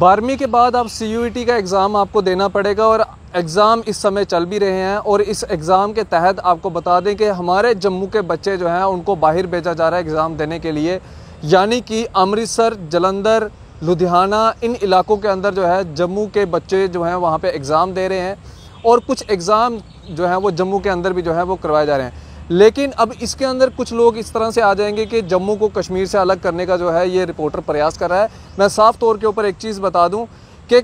बारहवीं के बाद आप सी e का एग्ज़ाम आपको देना पड़ेगा और एग्ज़ाम इस समय चल भी रहे हैं और इस एग्ज़ाम के तहत आपको बता दें कि हमारे जम्मू के बच्चे जो हैं उनको बाहर भेजा जा रहा है एग्ज़ाम देने के लिए यानी कि अमृतसर जलंधर लुधियाना इन इलाकों के अंदर जो है जम्मू के बच्चे जो हैं वहाँ पर एग्ज़ाम दे रहे हैं और कुछ एग्ज़ाम जो हैं वो जम्मू के अंदर भी जो है वो करवाए जा रहे हैं लेकिन अब इसके अंदर कुछ लोग इस तरह से आ जाएंगे कि जम्मू को कश्मीर से अलग करने का जो है ये रिपोर्टर प्रयास कर रहा है मैं साफ तौर के ऊपर एक चीज़ बता दूँ कि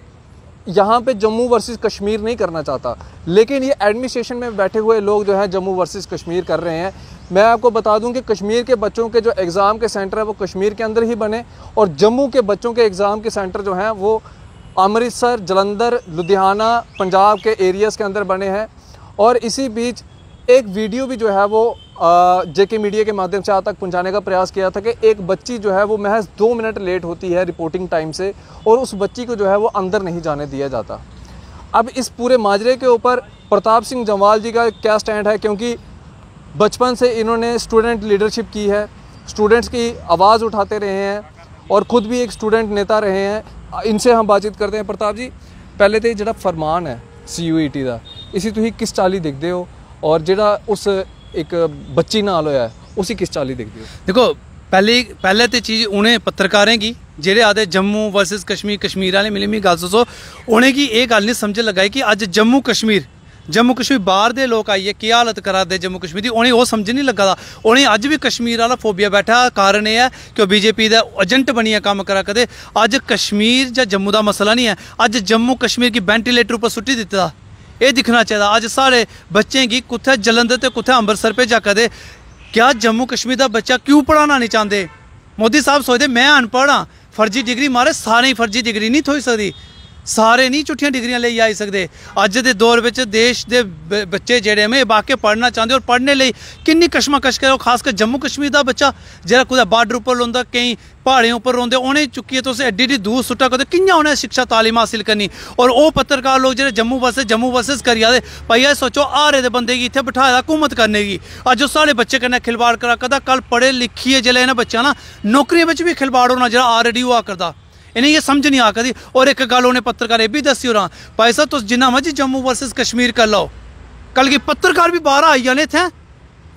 यहाँ पे जम्मू वर्सेस कश्मीर नहीं करना चाहता लेकिन ये एडमिनिस्ट्रेशन में बैठे हुए लोग जो हैं जम्मू वर्सेस कश्मीर कर रहे हैं मैं आपको बता दूं कि कश्मीर के बच्चों के जो एग्ज़ाम के सेंटर है वो कश्मीर के अंदर ही बने और जम्मू के बच्चों के एग्ज़ाम के सेंटर जो हैं वो अमृतसर जलंधर लुधियाना पंजाब के एरियाज़ के अंदर बने हैं और इसी बीच एक वीडियो भी जो है वो जेके मीडिया के माध्यम से आज तक पहुंचाने का प्रयास किया था कि एक बच्ची जो है वो महज दो मिनट लेट होती है रिपोर्टिंग टाइम से और उस बच्ची को जो है वो अंदर नहीं जाने दिया जाता अब इस पूरे माजरे के ऊपर प्रताप सिंह जम्वाल जी का क्या स्टैंड है क्योंकि बचपन से इन्होंने स्टूडेंट लीडरशिप की है स्टूडेंट्स की आवाज़ उठाते रहे हैं और ख़ुद भी एक स्टूडेंट नेता रहे हैं इनसे हम बातचीत करते हैं प्रताप जी पहले तो ये फरमान है सी यू ई टी का इसी तुम किस चाली देखते हो ਔਰ ਜਿਹੜਾ ਉਸ ਇੱਕ ਬੱਚੀ ਨਾਲ ਹੋਇਆ ਉਸੇ ਕਿਸ ਚਾਲੀ ਦੇਖਦੇ ਹੋ ਦੇਖੋ ਪਹਿਲੇ ਪਹਿਲੇ ਤੇ ਚੀਜ਼ ਉਹਨੇ ਪੱਤਰਕਾਰਾਂ ਕੀ ਜਿਹੜੇ ਆਦੇ ਜੰਮੂ ਵਰਸਸ ਕਸ਼ਮੀਰ ਕਸ਼ਮੀਰ ਵਾਲੇ ਮਿਲੇ ਮੀ ਗੱਲ ਸੋ ਉਹਨੇ ਕੀ ਇਹ ਗੱਲ ਨਹੀਂ ਸਮਝ ਲਗਾਈ ਕਿ ਅੱਜ ਜੰਮੂ ਕਸ਼ਮੀਰ ਜੰਮੂ ਕਸ਼ਮੀਰ ਬਾਹਰ ਦੇ ਲੋਕ ਆਈਏ ਕੀ ਹਾਲਤ ਕਰਾ ਦੇ ਜੰਮੂ ਕਸ਼ਮੀਰ ਦੀ ਉਹਨੇ ਉਹ ਸਮਝ ਨਹੀਂ ਲੱਗਾ ਉਹਨੇ ਅੱਜ ਵੀ ਕਸ਼ਮੀਰ ਵਾਲਾ ਫੋਬੀਆ ਬੈਠਾ ਕਾਰਨ ਇਹ ਹੈ ਕਿ ਉਹ ਬੀਜੇਪੀ ਦਾ ਏਜੰਟ ਬਣਿਆ ਕੰਮ ਕਰਾ ਕਦੇ ਅੱਜ ਕਸ਼ਮੀਰ ਜਾਂ ਜੰਮੂ ਦਾ ਮਸਲਾ ਨਹੀਂ ਹੈ ਅੱਜ ਜੰਮੂ ਕਸ਼ਮੀਰ ਕੀ ਵੈਂਟੀਲੇਟਰ ਉੱਪਰ ਸੁੱਟੀ ਦਿੱਤਾ ਇਹ ਦਿਖਣਾ ਚਾਹੀਦਾ ਅੱਜ ਸਾਰੇ ਬੱਚੇ ਕੀ ਕੁੱਥੇ ਜਲੰਧਰ ਤੇ ਕੁੱਥੇ ਅੰਮ੍ਰਿਤਸਰ ਪੇ ਜਾ ਕਦੇ ਕਿਆ ਜੰਮੂ ਕਸ਼ਮੀਰ ਦਾ ਬੱਚਾ ਕਿਉਂ ਪੜਾਣਾ ਨਹੀਂ ਚਾਹੁੰਦੇ ਮੋਦੀ ਸਾਹਿਬ ਸੋਚਦੇ ਮੈਂ ਅਨਪੜਾਂ ਫਰਜ਼ੀ ਡਿਗਰੀ ਮਾਰੇ ਸਾਰੇ ਫਰਜ਼ੀ ਡਿਗਰੀ ਨਹੀਂ ਥੋਈ ਸਕਦੀ ਸਾਰੇ ਨਹੀਂ ਛੁੱਟੀਆਂ ਡਿਗਰੀਆਂ ਲਈ ਆਈ ਸਕਦੇ ਅੱਜ ਦੇ ਦੌਰ ਵਿੱਚ ਦੇਸ਼ ਦੇ ਬੱਚੇ ਜਿਹੜੇ ਨੇ ਵਾਕੇ ਪੜਨਾ ਚਾਹੁੰਦੇ ਔਰ ਪੜਨੇ ਲਈ ਕਿੰਨੀ ਕਸ਼ਮਕਸ਼ ਕਰੋ ਖਾਸ ਕਰ ਜੰਮੂ ਕਸ਼ਮੀਰ ਦਾ ਬੱਚਾ ਜਿਹੜਾ ਕੋਈ ਬਾਰਡਰ ਉੱਪਰ ਹੁੰਦਾ ਕਈ ਪਹਾੜੀਆਂ ਉੱਪਰ ਰੋਂਦੇ ਉਹਨੇ ਚੁੱਕੀਏ ਤੁਸੀਂ ਐਡੀ ਐਡੀ ਦੂਰ ਸੁੱਟਾ ਕਰਦੇ ਕਿੰਨਾ ਉਹਨੇ ਸਿੱਖਿਆ ਤਾਲੀਮ ਹਾਸਿਲ ਕਰਨੀ ਔਰ ਉਹ ਪੱਤਰਕਾਰ ਲੋਕ ਜਿਹੜੇ ਜੰਮੂ ਵਸੇ ਜੰਮੂ ਵਸਸ ਕਰੀ ਆਦੇ ਭਾਈ ਸੋਚੋ ਆਰੇ ਦੇ ਬੰਦੇ ਕੀ ਇੱਥੇ ਬਿਠਾਇਆ ਹਕੂਮਤ ਕਰਨੇ ਕੀ ਅੱਜ ਉਹ ਸਾਰੇ ਬੱਚੇ ਕਰਨਾ ਖਿਲਵਾੜ ਕਰਾ ਕਦਾ ਕੱਲ ਪੜੇ ਲਿਖੀਏ ਜਿਹੜੇ ਇਹਨਾਂ ਬੱਚਾ ਨਾ ਨੌਕਰੀ ਵਿੱਚ ਵੀ ਖਿਲਵਾੜ ਹੋਣਾ ਜਿਹੜਾ ਆਲਰੇਡੀ ਆ ਕਰਦਾ इन्हें ये समझ नहीं आती और एक गल उन्हें पत्रकार ये भी दसी और भाई साहब तुम जिन्ना मर्जी जम्मू वर्सिज कश्मीर कर लो कल की पत्रकार भी बाहर आई जाने इतने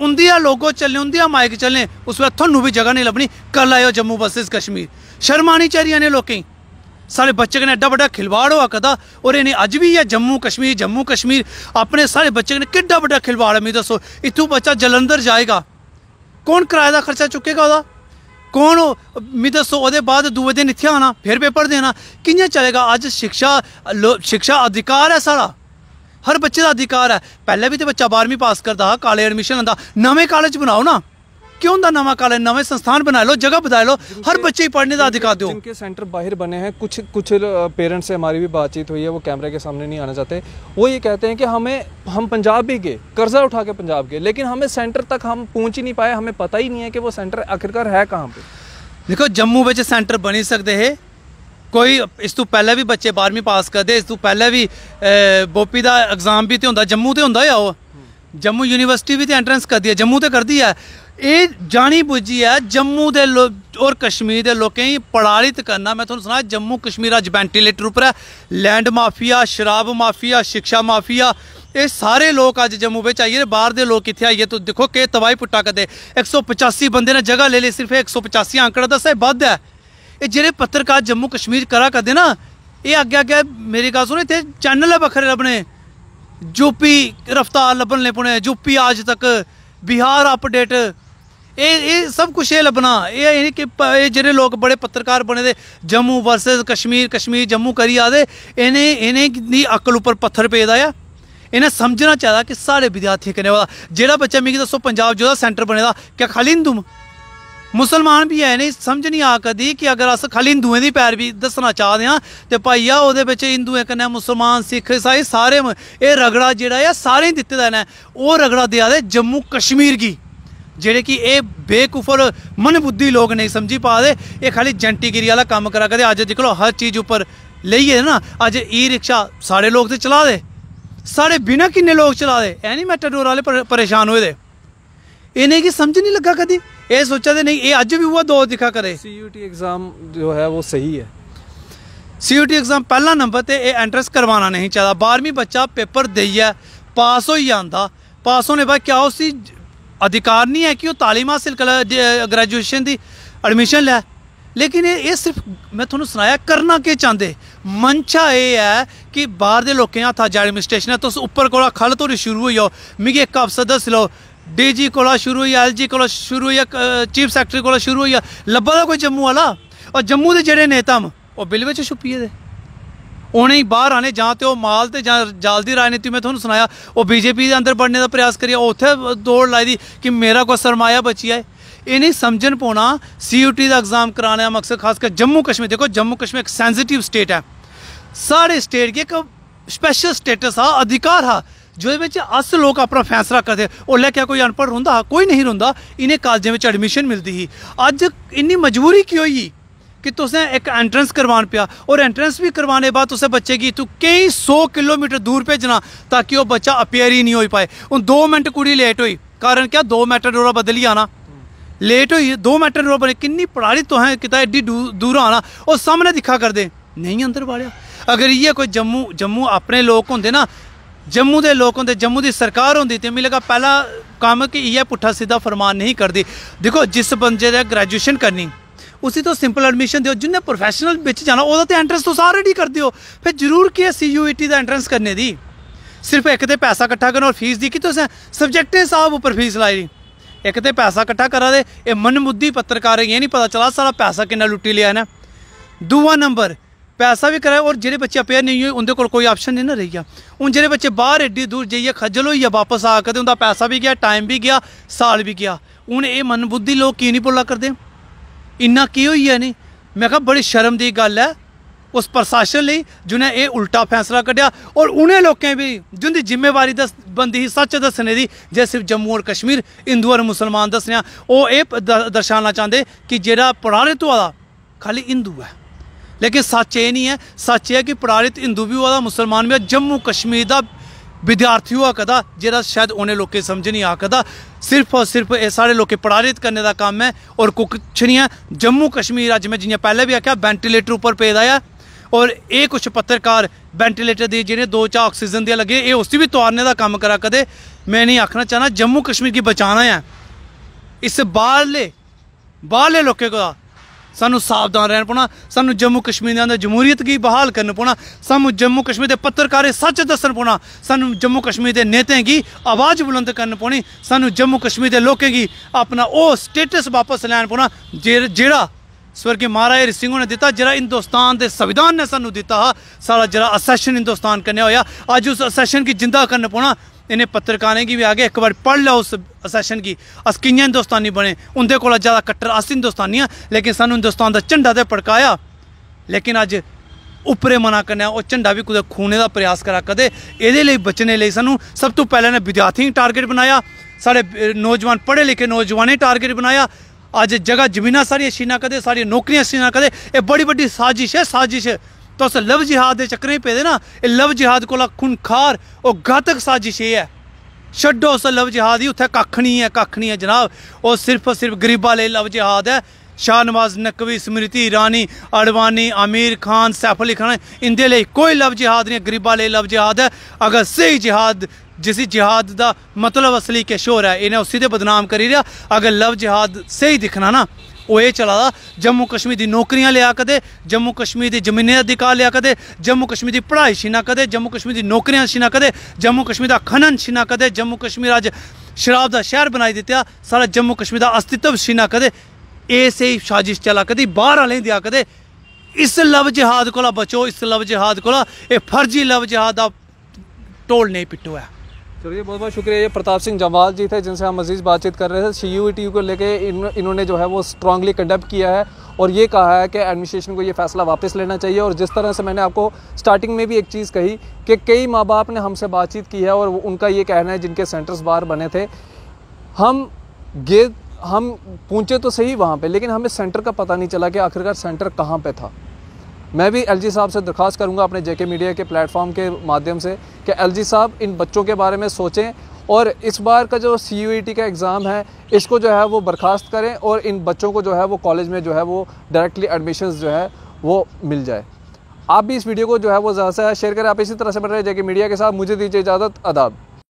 उंदिया लोगो चलने उंदिया माइक चलने उस बेल्लै थोनू भी जगह नहीं लब्भनी कल आयो जम्मू वर्सिज कश्मीर शर्म आनी चाहिदी इ'नें लोकें गी साढ़े बच्चे कन्नै एड्डा बड्डा खिलवाड़ होआ करदा और इ'नें अज्ज बी ऐ जम्मू कश्मीर जम्मू कश्मीर अपने सारे बच्चे कन्नै केड्डा बड्डा खिलवाड़ है मिगी दस्सो इत्थूं बच्चा जलंधर जाएगा कौन किराए का खर्चा चुकेगा ओह्दा ਕੌਣ ਮੈਂ ਦੱਸੋ ਉਹਦੇ ਬਾਅਦ ਦੂਏ ਦਿਨ ਇੱਥੇ ਆਣਾ ਫਿਰ ਪੇਪਰ ਦੇਣਾ ਕਿੰਨੇ ਚਲੇਗਾ ਅੱਜ ਸਿੱਖਿਆ ਸਿੱਖਿਆ ਅਧਿਕਾਰ ਹੈ ਸਾਰਾ ਹਰ ਬੱਚੇ ਦਾ ਅਧਿਕਾਰ ਹੈ ਪਹਿਲੇ ਵੀ ਤੇ ਬੱਚਾ 12ਵੀਂ ਪਾਸ ਕਰਦਾ ਕਾਲੇ ਐਡਮਿਸ਼ਨ ਹੁੰਦਾ ਨਵੇਂ ਕਾਲਜ ਬਣਾਓ ਨਾ क्यों ना नवा कॉलेज नवे संस्थान बना लो जगह बता लो हर बच्चे पढ़ने का अधिकार दो जिनके सेंटर बाहर बने हैं कुछ कुछ पेरेंट्स से हमारी भी बातचीत हुई है वो कैमरे के सामने नहीं आना चाहते वो ये कहते हैं कि हमें हम पंजाब भी गए कर्जा उठा के पंजाब गए लेकिन हमें सेंटर तक हम पहुँच ही नहीं पाए हमें पता ही नहीं है कि वो सेंटर आखिरकार है कहाँ पर ਦੇਖੋ ਜੰਮੂ ਵਿੱਚ ਸੈਂਟਰ ਬਣੀ ਸਕਦੇ इस तू पहले भी बच्चे बारहवीं पास करते इस तू ਇਸ ਤੋਂ ਪਹਿਲਾਂ ਵੀ ਬੋਪੀ ਦਾ तो ਵੀ ਤੇ ਹੁੰਦਾ ਜੰਮੂ ਤੇ ਹੁੰਦਾ ਆ ਉਹ ਜੰਮੂ ਯੂਨੀਵਰਸਿਟੀ ਵੀ ਤੇ ਐਂਟਰੈਂਸ ਕਰਦੀ ਹੈ ਜੰਮੂ ਤੇ ਕਰਦੀ ਹੈ ਇਹ ਜਾਣੀ ਬੁੱਝੀ ਆ ਜੰਮੂ ਦੇ ਲੋਕ ਔਰ ਕਸ਼ਮੀਰ ਦੇ ਲੋਕਾਂ ਹੀ ਪੜਾਲਿਤ ਕਰਨਾ ਮੈਂ ਤੁਹਾਨੂੰ ਸੁਣਾ ਜੰਮੂ ਕਸ਼ਮੀਰ ਅੱਜ ਵੈਂਟੀਲੇਟਰ ਉੱਪਰ ਹੈ ਲੈਂਡ ਮਾਫੀਆ ਸ਼ਰਾਬ ਮਾਫੀਆ ਸਿੱਖਿਆ ਮਾਫੀਆ ਇਹ ਸਾਰੇ ਲੋਕ ਅੱਜ ਜੰਮੂ ਵਿੱਚ ਆਈਏ ਬਾਹਰ ਦੇ ਲੋਕ ਇੱਥੇ ਆਈਏ ਤੂੰ ਦੇਖੋ ਕਿ ਤਬਾਈ ਪੁੱਟਾ ਕਦੇ 185 ਬੰਦੇ ਨੇ ਜਗ੍ਹਾ ਲੈ ਲਈ ਸਿਰਫ 185 ਅੰਕੜਾ ਦੱਸਿਆ ਵੱਧ ਹੈ ਇਹ ਜਿਹੜੇ ਪੱਤਰਕਾਰ ਜੰਮੂ ਕਸ਼ਮੀਰ ਕਰਾ ਕਰਦੇ ਨਾ ਇਹ ਅੱਗੇ ਅੱਗੇ ਮੇਰੀ ਗੱਲ ਸੁਣੋ ਇੱਥੇ ਚੈਨਲ ਹੈ ਵੱਖਰੇ ਲੱਭਣੇ ਯੂਪੀ ਰਫਤਾਰ ਲੱਭਣ ਲੈ ਪੁਣੇ ਯੂਪੀ ਅੱਜ ਤੱਕ ਬਿਹਾਰ ਅਪਡੇਟ ਇਹ ਇਹ ਸਭ ਕੁਝ ਇਹ ਲੱਭਣਾ ਇਹ ਇਹ ਕਿ ਇਹ ਜਿਹੜੇ ਲੋਕ ਬੜੇ ਪੱਤਰਕਾਰ ਬਣੇ ਦੇ ਜੰਮੂ ਵਰਸਸ ਕਸ਼ਮੀਰ ਕਸ਼ਮੀਰ ਜੰਮੂ ਕਰੀ ਆਦੇ ਇਹਨੇ ਇਹਨੇ ਦੀ ਅਕਲ ਉੱਪਰ ਪੱਥਰ ਪੇਦਾ ਆ ਇਹਨੇ ਸਮਝਣਾ ਚਾਹਦਾ ਕਿ ਸਾਰੇ ਵਿਦਿਆਰਥੀ ਕਨੇ ਵਾਲਾ ਜਿਹੜਾ ਬੱਚਾ ਮੀਂਹ ਦੱਸੋ ਪੰਜਾਬ ਜੋ ਦਾ ਸੈਂਟਰ ਬਣੇਦਾ ਕਿ ਖਾਲੀ ਹਿੰਦੂ ਮੁਸਲਮਾਨ ਵੀ ਹੈ ਨਹੀਂ ਸਮਝ ਨਹੀਂ ਆ ਕਦੀ ਕਿ ਅਗਰ ਅਸ ਖਾਲੀ ਹਿੰਦੂਆਂ ਦੀ ਪੈਰ ਵੀ ਦੱਸਣਾ ਚਾਹਦੇ ਆ ਤੇ ਭਾਈਆ ਉਹਦੇ ਵਿੱਚ ਇੱਕ ਕਨੇ ਮੁਸਲਮਾਨ ਸਿੱਖ ਇਸਾਈ ਸਾਰੇ ਇਹ ਰਗੜਾ ਜਿਹੜਾ ਆ ਸਾਰੇ ਦਿੱਤੇ ਦਾ ਨਾ ਉਹ ਰਗੜਾ ਦਿਆ ਦੇ ਜੰਮੂ ਕਸ਼ਮੀਰ ਕੀ ਜਿਹੜੇ कि ਇਹ मन बुद्धि लोग नहीं समझी ਪਾ ਦੇ ਇਹ ਖਾਲੀ ਜੰਟੀਗਿਰੀ ਵਾਲਾ ਕੰਮ ਕਰਾ ਕਰਦੇ ਅੱਜ ਦੇਖੋ ਹਰ ਚੀਜ਼ ਉੱਪਰ ਲਈਏ ਨਾ ਅੱਜ ਈ ਰਿਕਸ਼ਾ ਸਾਡੇ ਲੋਕ ਤੇ ਚਲਾ ਦੇ ਸਾਡੇ ਬਿਨਾ ਕਿੰਨੇ ਲੋਕ ਚਲਾ ਦੇ ਐ ਨਹੀਂ ਮੈਟਾਡੋਰ ਵਾਲੇ ਪਰੇਸ਼ਾਨ ਹੋਏ ਦੇ समझ नहीं लगा कभी ये सोचा थे नहीं ये भी हुआ दो दिखा करे सी यू टी एग्ज़ाम जो है वो सही है सी यू टी एग्ज़ाम पहला नंबर पर यह एंट्रेंस करवाना नहीं चाहिए बारहवीं बच्चा पेपर देइयै पास होता पास होने बाद क्या उसी ਅਧਿਕਾਰ ਨਹੀਂ ਹੈ ਕਿ ਉਹ ਤਾਲੀਮ ਹਾਸਲ ਕਰ ਗ੍ਰੈਜੂਏਸ਼ਨ ਦੀ ਐਡਮਿਸ਼ਨ ਲੈ ਲੇਕਿਨ ਇਹ ਸਿਰਫ ਮੈਂ ਤੁਹਾਨੂੰ ਸੁਣਾਇਆ ਕਰਨਾ ਕੀ ਚਾਹੁੰਦੇ ਮਨਛਾ ਇਹ ਹੈ ਕਿ ਬਾਹਰ ਦੇ ਲੋਕਾਂ ਹੱਥ ਅੱਜ ਐਡਮਿਨਿਸਟ੍ਰੇਸ਼ਨ ਹੈ ਉੱਪਰ ਕੋਲਾ ਖਲ ਤੋਂ ਸ਼ੁਰੂ ਹੋਈ ਹੋ ਮਿਗੇ ਕਬ ਸਦਸ ਲੋ ਡੀਜੀ ਕੋਲਾ ਸ਼ੁਰੂ ਹੋਈ ਐਲਜੀ ਕੋਲਾ ਸ਼ੁਰੂ ਹੋਈ ਚੀਫ ਸੈਕਟਰੀ ਕੋਲਾ ਸ਼ੁਰੂ ਹੋਈ ਲੱਭਾ ਦਾ ਕੋਈ ਜੰਮੂ ਵਾਲਾ ਔਰ ਜੰਮੂ ਦੇ ਜਿਹੜੇ ਨੇਤਾਮ ਉਹ ਬਿੱਲ ਵਿੱਚ ਛੁਪੀਏ ਦੇ ਉਹਨੇ ਹੀ ਬਾਹਰ ਆਨੇ ਜਾਂ ਤੇ ਉਹ ਮਾਲ ਤੇ ਜਾਂ ਜਲਦੀ ਰਾਜਨੀਤੀ ਮੈਂ ਤੁਹਾਨੂੰ ਸੁਣਾਇਆ ਉਹ ਬੀਜੇਪੀ ਦੇ ਅੰਦਰ ਬਣਨੇ ਦਾ ਪ੍ਰਯਾਸ ਕਰਿਆ ਉੱਥੇ ਦੌੜ ਲਾਈ ਦੀ ਕਿ ਮੇਰਾ ਕੋਈ ਸਰਮਾਇਆ ਬਚੀ ਆਏ ਇਹ ਨਹੀਂ ਸਮਝਣ ਪੋਣਾ ਸੀਯੂਟੀ ਦਾ ਐਗਜ਼ਾਮ ਕਰਾਣੇ ਆ ਮਕਸਦ ਖਾਸ ਕਰ ਜੰਮੂ ਕਸ਼ਮੀਰ ਦੇਖੋ ਜੰਮੂ ਕਸ਼ਮੀਰ ਇੱਕ ਸੈਂਸਿਟਿਵ ਸਟੇਟ ਹੈ ਸਾਰੇ ਸਟੇਟ ਕੇ ਇੱਕ ਸਪੈਸ਼ਲ ਸਟੇਟਸ ਆ ਅਧਿਕਾਰ ਆ ਜੋ ਵਿੱਚ ਅਸ ਲੋਕ ਆਪਣਾ ਫੈਸਲਾ ਕਰਦੇ ਉਹ ਲੈ ਕੇ ਕੋਈ ਅਨਪੜ੍ਹ ਹੁੰਦਾ ਕੋਈ ਨਹੀਂ ਹੁੰਦਾ ਇਹਨੇ ਕਾਲਜ ਵਿੱਚ ਐਡਮਿਸ਼ਨ ਮਿਲਦੀ ਹੀ ਅੱਜ ਇੰਨੀ ਮਜਬੂਰੀ ਕਿਉਂ ਹੋਈ ਕਿ ਤੁਸੀਂ ਇੱਕ ਐਂਟਰੈਂਸ ਕਰਵਾਣ ਪਿਆ ਔਰ ਐਂਟਰੈਂਸ ਵੀ ਕਰਵਾਣੇ ਬਾਅਦ ਤੁਸੀਂ ਬੱਚੇ ਕੀ ਤੂੰ ਕਈ 100 ਕਿਲੋਮੀਟਰ ਦੂਰ ਭੇਜਣਾ ਤਾਂ ਕਿ ਉਹ ਬੱਚਾ ਅਪੀਅਰ ਹੀ ਨਹੀਂ ਹੋਈ ਪਾਏ ਉਹ 2 ਮਿੰਟ ਕੁੜੀ ਲੇਟ ਹੋਈ ਕਾਰਨ ਕਿਆ 2 ਮੈਟਰ ਦੂਰਾ ਬਦਲੀ ਆਣਾ ਲੇਟ ਹੋਈ 2 ਮੈਟਰ ਦੂਰਾ ਬਣੇ ਕਿੰਨੀ ਪੜਾੜੀ ਤੋ ਹੈ ਕਿਤਾ ਐਡੀ ਦੂਰ ਆਣਾ ਉਹ ਸਾਹਮਣੇ ਦਿਖਾ ਕਰਦੇ ਨਹੀਂ ਅੰਦਰ ਵਾਲਿਆ ਅਗਰ ਇਹ ਕੋਈ ਜੰਮੂ ਜੰਮੂ ਆਪਣੇ ਲੋਕ ਹੁੰਦੇ ਨਾ ਜੰਮੂ ਦੇ ਲੋਕ ਹੁੰਦੇ ਜੰਮੂ ਦੀ ਸਰਕਾਰ ਹੁੰਦੀ ਤੇ ਮੈਨੂੰ ਲੱਗਾ ਪਹਿਲਾ ਕੰਮ ਕਿ ਇਹ ਪੁੱਠਾ ਸਿੱਧਾ ਫਰਮਾਨ ਨਹੀਂ ਕਰਦੀ ਦੇਖੋ ਜਿਸ ਬੰਦੇ ਦਾ ਗ੍ਰੈਜੂਏਸ਼ਨ ਕਰਨੀ ਉਸੇ ਤੋਂ ਸਿੰਪਲ ਐਡਮਿਸ਼ਨ ਦਿਓ ਜਿੰਨੇ ਪ੍ਰੋਫੈਸ਼ਨਲ ਵਿੱਚ ਜਾਣਾ ਉਹਦਾ ਤੇ ਐਂਟਰੈਂਸ ਤੁਸੀਂ ਆਲਰੇਡੀ ਕਰ ਦਿਓ ਫਿਰ ਜ਼ਰੂਰ ਕੀ ਹੈ ਸੀਯੂਈਟੀ e ਦਾ ਐਂਟਰੈਂਸ ਕਰਨੇ ਦੀ ਸਿਰਫ ਇੱਕ ਤੇ ਪੈਸਾ ਇਕੱਠਾ ਕਰਨ ਔਰ ਫੀਸ ਦੀ ਕਿ ਤੁਸੀਂ ਸਬਜੈਕਟ ਦੇ ਹਿਸਾਬ ਉੱਪਰ ਫੀਸ ਲਾਈ ਇੱਕ ਤੇ ਪੈਸਾ ਇਕੱਠਾ ਕਰਾ ਦੇ ਇਹ ਮਨਮੁੱਦੀ ਪੱਤਰਕਾਰ ਇਹ ਨਹੀਂ ਪਤਾ ਚਲਾ ਸਾਰਾ ਪੈਸਾ ਕਿੰਨਾ ਲੁੱਟੀ ਲਿਆ ਨਾ ਦੂਆ ਨੰਬਰ ਪੈਸਾ ਵੀ ਕਰਾਇਆ ਔਰ ਜਿਹੜੇ ਬੱਚੇ ਅਪੇਅਰ ਨਹੀਂ ਹੋਏ ਉਹਦੇ ਕੋਲ ਕੋਈ ਆਪਸ਼ਨ ਨਹੀਂ ਨਾ ਰਹੀ ਉਹ ਜਿਹੜੇ ਬੱਚੇ ਬਾਹਰ ਏਡੀ ਦੂਰ ਜਾਈਏ ਖੱਜਲ ਹੋਈ ਆ ਵਾਪਸ ਆ ਤੇ ਉਹਦਾ ਪੈਸਾ ਵੀ ਗਿਆ ਟਾਈਮ ਵੀ ਗਿਆ ਸਾਲ ਵੀ ਗਿਆ ਹੁਣ ਇਹ ਮਨਬੁੱਧੀ ਲੋਕ ਕੀ ਨਹੀਂ ਬੋਲਾ ਕਰਦੇ ਇੰਨਾ ਕੀ ਹੋਈ ਹੈ ਨਹੀਂ ਮੈਂ ਕਿਹਾ ਬੜੀ ਸ਼ਰਮ ਦੀ ਗੱਲ ਹੈ ਉਸ ਪ੍ਰਸ਼ਾਸਨ ਲਈ ਜਿਹਨੇ ਇਹ ਉਲਟਾ ਫੈਸਲਾ ਕੱਢਿਆ ਔਰ ਉਹਨੇ ਲੋਕਾਂ ਵੀ ਜਿੰਦੀ ਜ਼ਿੰਮੇਵਾਰੀ ਦਸ ਬੰਦੀ ਸੱਚ ਦੱਸਣੇ ਦੀ ਜੇ ਸਿਰਫ ਜੰਮੂ ਔਰ ਕਸ਼ਮੀਰ ਹਿੰਦੂ ਔਰ ਮੁਸਲਮਾਨ ਦੱਸਣਾ ਉਹ ਇਹ ਦਰਸਾਉਣਾ ਚਾਹੁੰਦੇ ਕਿ ਜਿਹੜਾ ਪੁਰਾਣੇ ਤੋਂ ਆਦਾ ਖਾਲੀ ਹਿੰਦੂ ਹੈ ਲੇਕਿਨ ਸੱਚ ਇਹ ਨਹੀਂ ਹੈ ਸੱਚ ਇਹ ਹੈ ਕਿ ਪੁਰਾਣੇ ਹਿੰਦੂ ਵੀ ਉਹਦਾ ਮੁਸਲਮਾਨ ਵੀ ਜੰਮੂ ਕਸ਼ਮੀਰ ਦਾ ਵਿਦਿਆਰਥੀ ਕਦਾ ਜਿਹੜਾ ਸ਼ਾਇਦ ਉਹਨੇ ਲੋਕੇ ਸਮਝ ਨਹੀਂ ਆ ਕਦਾ ਸਿਰਫ ਔਰ ਸਿਰਫ ਇਹ ਸਾਰੇ ਲੋਕੇ ਪੜਾਰਿਤ ਕਰਨੇ ਦਾ ਕੰਮ ਹੈ ਔਰ ਕੁਛ ਨਹੀਂ ਜੰਮੂ ਕਸ਼ਮੀਰ ਅੱਜ ਮੈਂ ਜਿਵੇਂ ਪਹਿਲੇ ਵੀ ਆਖਿਆ ਵੈਂਟੀਲੇਟਰ ਉੱਪਰ ਪੇਦਾ ਆ ਔਰ ਇਹ ਕੁਝ ਪੱਤਰਕਾਰ ਵੈਂਟੀਲੇਟਰ ਦੇ ਜਿਹਨੇ ਦੋ ਚਾ ਆਕਸੀਜਨ ਦੇ ਲੱਗੇ ਇਹ ਉਸੇ ਵੀ ਤਵਾਰਨੇ ਦਾ ਕੰਮ ਕਰਾ ਕਦੇ ਮੈਂ ਨਹੀਂ ਆਖਣਾ ਚਾਹਣਾ ਜੰਮੂ ਕਸ਼ਮੀਰ ਕੀ ਬਚਾਣਾ ਹੈ ਇਸ ਬਾਹਰਲੇ ਬਾਹਰਲੇ ਲੋਕੇ ਦਾ ਸਾਨੂੰ ਸਾਵਧਾਨ ਰਹਿਣਾ ਪਉਣਾ ਸਾਨੂੰ ਜੰਮੂ ਕਸ਼ਮੀਰ ਦੇ ਜਮਹੂਰੀਅਤ ਕੀ ਬਹਾਲ ਕਰਨ ਪਉਣਾ ਸਾਨੂੰ ਜੰਮੂ ਕਸ਼ਮੀਰ ਦੇ ਪੱਤਰਕਾਰੇ ਸੱਚ ਦੱਸਣ ਪਉਣਾ ਸਾਨੂੰ ਜੰਮੂ ਕਸ਼ਮੀਰ ਦੇ ਨੇਤਿਆਂ ਕੀ ਆਵਾਜ਼ ਬੁਲੰਦ ਕਰਨ ਪਉਣੀ ਸਾਨੂੰ ਜੰਮੂ ਕਸ਼ਮੀਰ ਦੇ ਲੋਕਾਂ ਕੀ ਆਪਣਾ ਉਹ ਸਟੇਟਸ ਵਾਪਸ ਲੈਣ ਪਉਣਾ ਜਿਹੜਾ ਸਵਰਗੀ ਮਹਾਰਾਜ ਹਰੀ ਸਿੰਘ ਨੇ ਦਿੱਤਾ ਜਿਹੜਾ ਹਿੰਦੁਸਤਾਨ ਦੇ ਸੰਵਿਧਾਨ ਨੇ ਸਾਨੂੰ ਦਿੱਤਾ ਸਾਰਾ ਜਿਹੜਾ ਅਸੈਸ਼ਨ ਹਿੰਦੁਸਤਾਨ ਕਰਨੇ ਹੋਇਆ ਅੱਜ ਉਸ ਅਸੈਸ਼ਨ ਕੀ ਜਿੰਦਾ ਕਰਨ ਪਉਣਾ ਇਹਨੇ ਪੱਤਰਕਾਰਾਂ ਕੀ ਵੀ ਆ ਕੇ ਇੱਕ ਵਾਰ ਪੜ ਲਓ ਉਸ ਅਸੈਸ਼ਨ ਕੀ ਅਸ ਕਿੰਨੇ ਹਿੰਦੁਸਤਾਨੀ ਬਣੇ ਉਹਦੇ ਕੋਲ ਜਿਆਦਾ ਕੱਟਰ ਅਸ ਹਿੰਦੁਸਤਾਨੀਆਂ ਲੇਕਿਨ ਸਾਨੂੰ ਹਿੰਦੁਸਤਾਨ ਦਾ ਝੰਡਾ ਤੇ ਪੜਕਾਇਆ ਲੇਕਿਨ ਅੱਜ ਉਪਰੇ ਮਨਾ ਕਰਨਾ ਉਹ ਝੰਡਾ ਵੀ ਕੁਦੇ ਖੂਨੇ ਦਾ ਪ੍ਰਯਾਸ ਕਰਾ ਕਦੇ ਇਹਦੇ ਲਈ ਬਚਣੇ ਲਈ ਸਾਨੂੰ ਸਭ ਤੋਂ ਪਹਿਲਾਂ ਨੇ ਵਿਦਿਆਰਥੀ ਟਾਰਗੇਟ ਬਣਾਇਆ ਸਾਡੇ ਨੌਜਵਾਨ ਪੜ੍ਹੇ ਲਿਖੇ ਨੌਜਵਾਨੇ ਟਾਰਗੇਟ ਬਣਾਇਆ ਅੱਜ ਜਗਾ ਜਮੀਨਾ ਸਾਰੀ ਸ਼ੀਨਾ ਕਦੇ ਸਾਰੀ ਨੌਕਰੀਆਂ ਸ਼ੀਨਾ ਕਦੇ ਇਹ ਬੜੀ ਵੱਡੀ ਸਾਜ਼ਿਸ਼ ਹੈ ਸਾਜ਼ਿਸ਼ ਤੁਸ ਲਵ ਜਿਹਾਦ ਦੇ ਚੱਕਰੇ ਦੇ ਨਾ ਇਹ ਲਵ ਜਿਹਾਦ ਕੋਲਾ ਖੁਨਖਾਰ ਉਹ ਗਾਤਕ ਸਾਜ਼ਿਸ਼ ਹੈ ਛੱਡੋ ਉਸ ਲਵ ਜਿਹਾਦ ਹੀ ਉੱਥੇ ਕੱਖ ਨਹੀਂ ਹੈ ਕੱਖ ਨਹੀਂ ਹੈ ਜਨਾਬ ਉਹ ਸਿਰਫ ਸਿਰਫ ਗਰੀਬਾਂ ਲਈ ਲਵ ਜਿਹਾਦ ਹੈ ਸ਼ਾਹ ਨਵਾਜ਼ ਨਕਵੀ ਸਮ੍ਰਿਤੀ ਰਾਣੀ ਅੜਵਾਨੀ ਅਮੀਰ ਖਾਨ ਸੈਫ ਅਲੀ ਖਾਨ ਇੰਦੇ ਲਈ ਕੋਈ ਲਵ ਜਿਹਾਦ ਨਹੀਂ ਗਰੀਬਾਂ ਲਈ ਲਵ ਜਿਹਾਦ ਹੈ ਅਗਰ ਸਹੀ ਜਿਹਾਦ ਜਿਸ ਜਿਹਾਦ ਦਾ ਮਤਲਬ ਅਸਲੀ ਕਿਸ਼ੋਰ ਹੈ ਇਹਨੇ ਉਸੇ ਦੇ ਬਦਨਾਮ ਕਰੀ ਰਿਹਾ ਅਗਰ ਲਵ ਜਿਹਾਦ ਸਹੀ ਦਿਖਣਾ ਨਾ ਉਹ ਇਹ ਚਲਾਦਾ ਜੰਮੂ ਕਸ਼ਮੀਰ ਦੀ ਨੌਕਰੀਆਂ ਲਿਆ ਕਦੇ ਜੰਮੂ ਕਸ਼ਮੀਰ ਦੀ ਜ਼ਮੀਨਾਂ ਅਧਿਕਾਰ ਲਿਆ ਕਦੇ ਜੰਮੂ ਕਸ਼ਮੀਰ ਦੀ ਪੜ੍ਹਾਈ ਛੀਨਾ ਕਦੇ ਜੰਮੂ ਕਸ਼ਮੀਰ ਦੀ ਨੌਕਰੀਆਂ ਛੀਨਾ ਕਦੇ ਜੰਮੂ ਕਸ਼ਮੀਰ ਦਾ ਖਨਨ ਛੀਨਾ ਕਦੇ ਜੰਮੂ ਕਸ਼ਮੀਰ ਅੱਜ ਸ਼ਰਾਬ ਦਾ ਸ਼ਹਿਰ ਬਣਾਈ ਦਿੱਤਾ ਸਾਰਾ ਜੰਮੂ ਕਸ਼ਮੀਰ ਦਾ ਅਸਤਿਤਵ ਛੀਨਾ ਕਦੇ ਐਸੇ ਹੀ ਸਾਜ਼ਿਸ਼ ਚਲਾ ਕਦੀ ਬਾਹਰ ਵਾਲੇ ਦਿਆ ਕਦੇ ਇਸ ਲਵ ਜਿਹਾਦ ਕੋਲਾ ਬਚੋ ਇਸ ਲਵ ਜਿਹਾਦ ਕੋਲਾ ਇਹ ਫਰਜ਼ੀ ਲਵ ਜਿਹਾਦ ਦਾ ਟੋਲ ਨਹੀਂ ਪਿੱਟੋ चलिए बहुत बहुत शुक्रिया ये प्रताप सिंह जमवाल जी थे जिनसे हम मजीद बातचीत कर रहे थे सी यू टी को लेके इन, इन्होंने जो है वो स्ट्रांगली कंडक्ट किया है और ये कहा है कि एडमिनिस्ट्रेशन को ये फैसला वापस लेना चाहिए और जिस तरह से मैंने आपको स्टार्टिंग में भी एक चीज़ कही कि कई माँ बाप ने हमसे बातचीत की है और उनका ये कहना है जिनके सेंटर्स बाहर बने थे हम गे हम पहुँचे तो सही वहाँ पर लेकिन हमें सेंटर का पता नहीं चला कि आखिरकार सेंटर कहाँ पर था मैं भी एलजी साहब से दरख्वास्त करूंगा अपने जेके मीडिया के प्लेटफॉर्म के माध्यम से कि एलजी साहब इन बच्चों के बारे में सोचें और इस बार का जो सी e का एग्ज़ाम है इसको जो है वो बर्खास्त करें और इन बच्चों को जो है वो कॉलेज में जो है वो डायरेक्टली एडमिशन जो है वो मिल जाए आप भी इस वीडियो को जो है वो ज़्यादा से शेयर करें आप इसी तरह से बढ़ रहे जेके मीडिया के साथ मुझे दीजिए इजाज़त अदाब